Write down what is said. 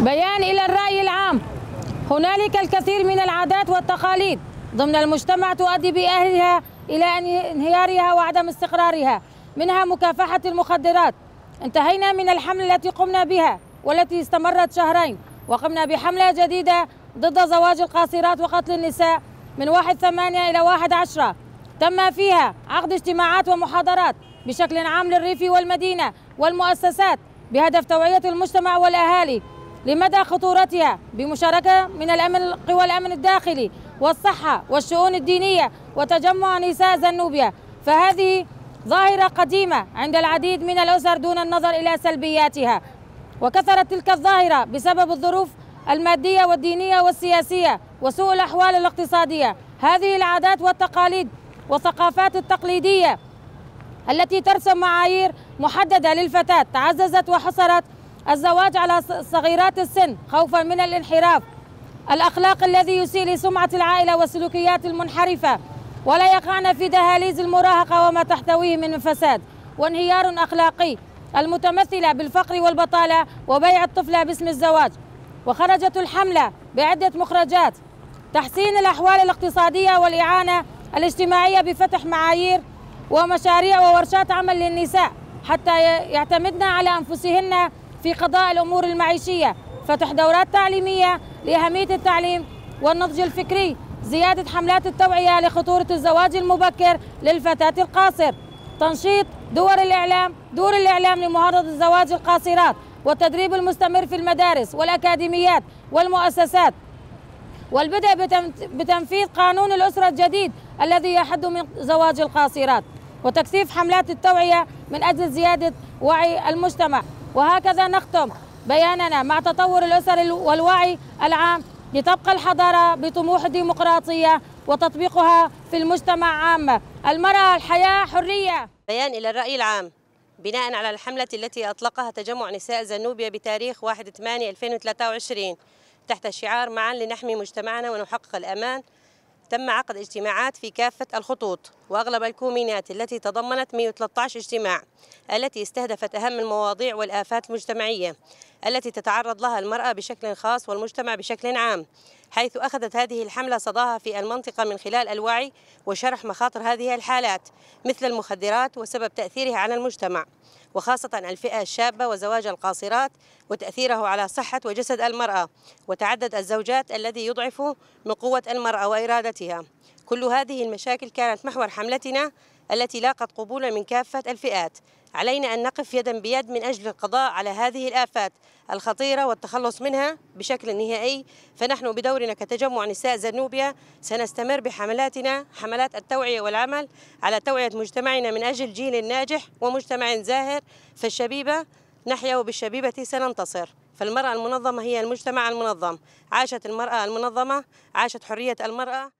بيان إلى الرأي العام هنالك الكثير من العادات والتقاليد ضمن المجتمع تؤدي بأهلها إلى انهيارها وعدم استقرارها منها مكافحة المخدرات انتهينا من الحملة التي قمنا بها والتي استمرت شهرين وقمنا بحملة جديدة ضد زواج القاصرات وقتل النساء من 1 8 إلى 1 10 تم فيها عقد اجتماعات ومحاضرات بشكل عام للريف والمدينة والمؤسسات بهدف توعية المجتمع والأهالي لمدى خطورتها بمشاركة من الأمن قوى الأمن الداخلي والصحة والشؤون الدينية وتجمع نساء زنوبيا فهذه ظاهرة قديمة عند العديد من الأسر دون النظر إلى سلبياتها وكثرت تلك الظاهرة بسبب الظروف المادية والدينية والسياسية وسوء الأحوال الاقتصادية هذه العادات والتقاليد والثقافات التقليدية التي ترسم معايير محددة للفتاة تعززت وحصرت الزواج على صغيرات السن خوفا من الانحراف الأخلاق الذي يسيء لسمعة العائلة والسلوكيات المنحرفة ولا يقعن في دهاليز المراهقة وما تحتويه من فساد وانهيار أخلاقي المتمثلة بالفقر والبطالة وبيع الطفلة باسم الزواج وخرجت الحملة بعدة مخرجات تحسين الأحوال الاقتصادية والإعانة الاجتماعية بفتح معايير ومشاريع وورشات عمل للنساء حتى يعتمدن على أنفسهن في قضاء الأمور المعيشية فتح دورات تعليمية لأهمية التعليم والنضج الفكري زيادة حملات التوعية لخطورة الزواج المبكر للفتاة القاصر تنشيط دور الإعلام دور الإعلام لمعارضة الزواج القاصرات والتدريب المستمر في المدارس والأكاديميات والمؤسسات والبدء بتنفيذ قانون الأسرة الجديد الذي يحد من زواج القاصرات وتكثيف حملات التوعية من أجل زيادة وعي المجتمع وهكذا نختم بياننا مع تطور الأسر والوعي العام لتبقى الحضارة بطموح الديمقراطية وتطبيقها في المجتمع عامة المرأة الحياة حرية بيان إلى الرأي العام بناء على الحملة التي أطلقها تجمع نساء زنوبيا بتاريخ 1/8/2023 تحت شعار معا لنحمي مجتمعنا ونحقق الأمان تم عقد اجتماعات في كافة الخطوط وأغلب الكومينات التي تضمنت 113 اجتماع التي استهدفت أهم المواضيع والآفات المجتمعية التي تتعرض لها المرأة بشكل خاص والمجتمع بشكل عام حيث أخذت هذه الحملة صداها في المنطقة من خلال الوعي وشرح مخاطر هذه الحالات مثل المخدرات وسبب تأثيرها على المجتمع وخاصة الفئة الشابة وزواج القاصرات وتأثيره على صحة وجسد المرأة وتعدد الزوجات الذي يضعف من قوة المرأة وإرادتها كل هذه المشاكل كانت محور حملتنا التي لاقت قبولا من كافة الفئات علينا أن نقف يدا بيد من أجل القضاء على هذه الآفات الخطيرة والتخلص منها بشكل نهائي فنحن بدورنا كتجمع نساء زنوبيا سنستمر بحملاتنا حملات التوعية والعمل على توعية مجتمعنا من أجل جيل ناجح ومجتمع زاهر فالشبيبة نحيا وبالشبيبة سننتصر فالمرأة المنظمة هي المجتمع المنظم عاشت المرأة المنظمة عاشت حرية المرأة